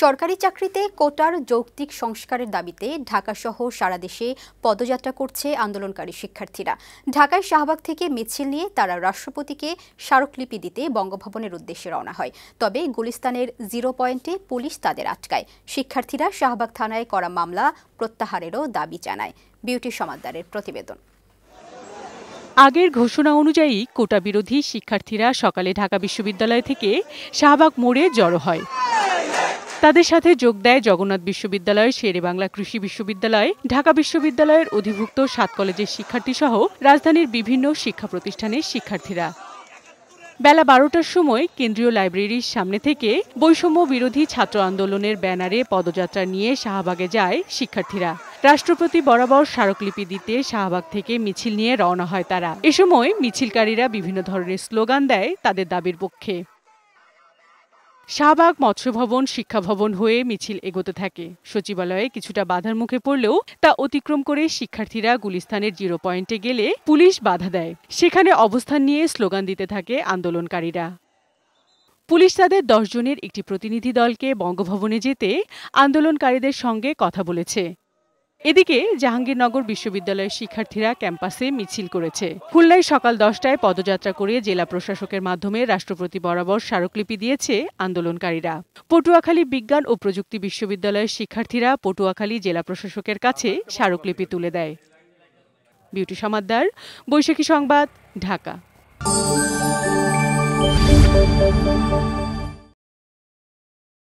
সরকারি চাকরিতে কোটার যৌক্তিক সংস্কারের দাবিতে ঢাকাসহ সারা দেশে পদযাত্রা করছে আন্দোলনকারী শিক্ষার্থীরা ঢাকায় শাহবাগ থেকে মিছিল নিয়ে তারা রাষ্ট্রপতিকে স্মারকলিপি দিতে বঙ্গভবনের উদ্দেশ্যে রওনা হয় তবে গুলিস্তানের জিরো পয়েন্টে পুলিশ তাদের আটকায় শিক্ষার্থীরা শাহবাগ থানায় করা মামলা প্রত্যাহারেরও দাবি জানায় বিউটি সমাদ্দারের প্রতিবেদন আগের ঘোষণা অনুযায়ী কোটা বিরোধী শিক্ষার্থীরা সকালে ঢাকা বিশ্ববিদ্যালয় থেকে শাহবাগ মোড়ে জড়ো হয় তাদের সাথে যোগ দেয় জগন্নাথ বিশ্ববিদ্যালয়ের শেরেবাংলা কৃষি বিশ্ববিদ্যালয় ঢাকা বিশ্ববিদ্যালয়ের অধিভুক্ত সাত কলেজের শিক্ষার্থীসহ রাজধানীর বিভিন্ন শিক্ষা প্রতিষ্ঠানের শিক্ষার্থীরা বেলা বারোটার সময় কেন্দ্রীয় লাইব্রেরির সামনে থেকে বৈষম্য বিরোধী ছাত্র আন্দোলনের ব্যানারে পদযাত্রা নিয়ে শাহবাগে যায় শিক্ষার্থীরা রাষ্ট্রপতি বরাবর স্মারকলিপি দিতে শাহবাগ থেকে মিছিল নিয়ে রওনা হয় তারা এ সময় মিছিলকারীরা বিভিন্ন ধরনের স্লোগান দেয় তাদের দাবির পক্ষে শাহবাগ মৎস্য ভবন শিক্ষা ভবন হয়ে মিছিল এগোতে থাকে সচিবালয়ে কিছুটা বাধার মুখে পড়লেও তা অতিক্রম করে শিক্ষার্থীরা গুলিস্তানের জিরো পয়েন্টে গেলে পুলিশ বাধা দেয় সেখানে অবস্থান নিয়ে স্লোগান দিতে থাকে আন্দোলনকারীরা পুলিশ তাদের দশজনের একটি প্রতিনিধি দলকে বঙ্গভবনে যেতে আন্দোলনকারীদের সঙ্গে কথা বলেছে এদিকে জাহাঙ্গীরনগর বিশ্ববিদ্যালয়ের শিক্ষার্থীরা ক্যাম্পাসে মিছিল করেছে খুলনায় সকাল দশটায় পদযাত্রা করে জেলা প্রশাসকের মাধ্যমে রাষ্ট্রপতি বরাবর স্মারকলিপি দিয়েছে আন্দোলনকারীরা পটুয়াখালী বিজ্ঞান ও প্রযুক্তি বিশ্ববিদ্যালয়ের শিক্ষার্থীরা পটুয়াখালী জেলা প্রশাসকের কাছে স্মারকলিপি তুলে দেয় বিউটি সমাদ্দার বৈশাখী সংবাদ ঢাকা